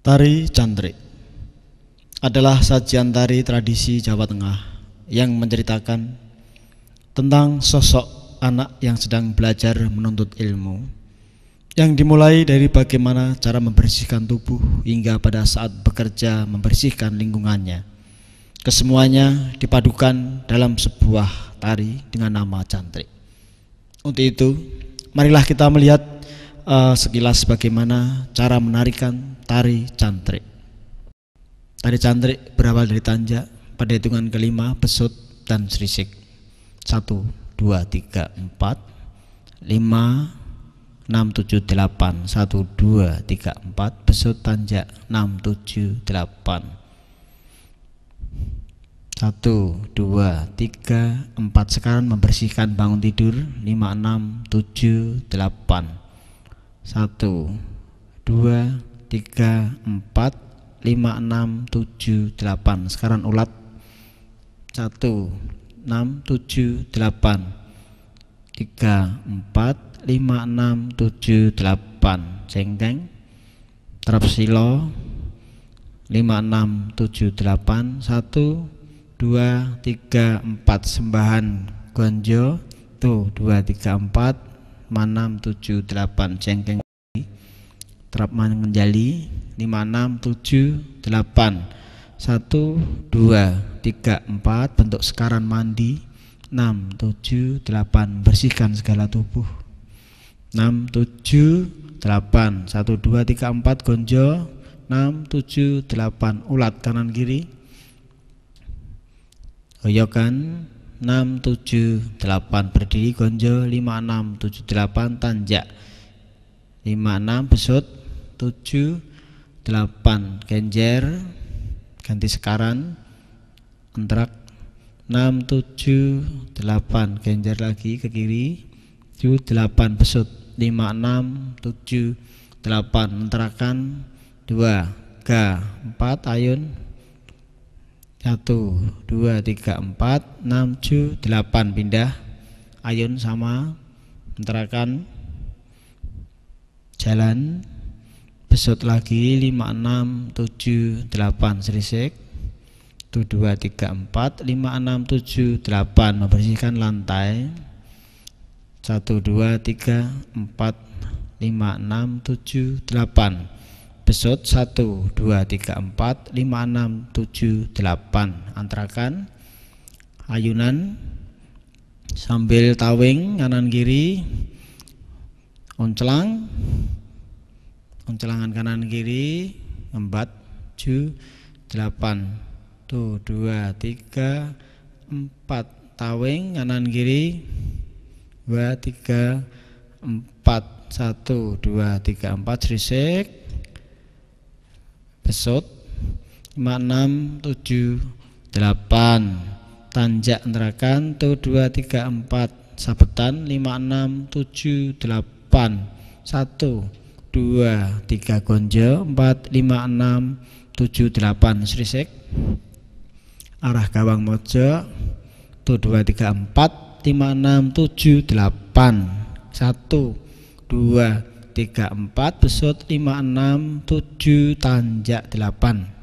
Tari Cantrik adalah sajian tari tradisi Jawa Tengah yang menceritakan tentang sosok anak yang sedang belajar menuntut ilmu yang dimulai dari bagaimana cara membersihkan tubuh hingga pada saat bekerja membersihkan lingkungannya. Kesemuanya dipadukan dalam sebuah tari dengan nama cantrik. Untuk itu, marilah kita melihat uh, sekilas bagaimana cara menarikan tari cantrik. Tari cantrik berawal dari tanjak pada hitungan kelima besut dan serisik. Satu, dua, tiga, empat, lima, enam, tujuh, delapan. Satu, dua, tiga, empat, besut, tanjak, enam, tujuh, delapan. Satu, dua, tiga, empat Sekarang membersihkan bangun tidur Lima, enam, tujuh, delapan satu dua tiga empat lima enam tujuh delapan sekarang ulat satu enam tujuh delapan tiga empat lima enam tujuh delapan cengkeng trapsilo lima enam tujuh delapan satu dua tiga empat sembahan gonjo tuh dua tiga empat delapan cengkeng terap menjali 5678 satu dua tiga empat bentuk sekarang mandi enam tujuh delapan bersihkan segala tubuh enam tujuh delapan satu dua tiga empat gonjo enam tujuh delapan ulat kanan kiri hoyokan Enam tujuh delapan berdiri gonjo lima enam tujuh delapan tanjak lima enam besut tujuh delapan genjer ganti sekarang entrak enam tujuh delapan genjer lagi ke kiri tujuh delapan besut lima enam tujuh delapan entrakan 2 ga 4 ayun satu, dua, tiga, empat, enam, tujuh, delapan pindah ayun sama menterakan jalan besut lagi lima, enam, tujuh, delapan serisik 1, dua, tiga, empat, lima, enam, tujuh, delapan membersihkan lantai satu, dua, tiga, empat, lima, enam, tujuh, delapan episode 1, 2, 3, 4, 5, 6, 7, 8 antrakan ayunan sambil tawing kanan kiri oncelang oncelangan kanan kiri empat tujuh delapan tuh dua tiga empat tawing kanan kiri dua tiga empat satu dua tiga empat risik besut 5, 6, 7, 8 tanjak nerakan 1, 2, 3, 4 sabetan 5, 6, 7, 8 1, 2, 3 gonjo 4, 5, 6, 7, 8 serisik arah gawang mojo 1, 2, 3, 4 5, 6, 7, 8 1, 2, tiga empat besut lima enam tujuh tanjak delapan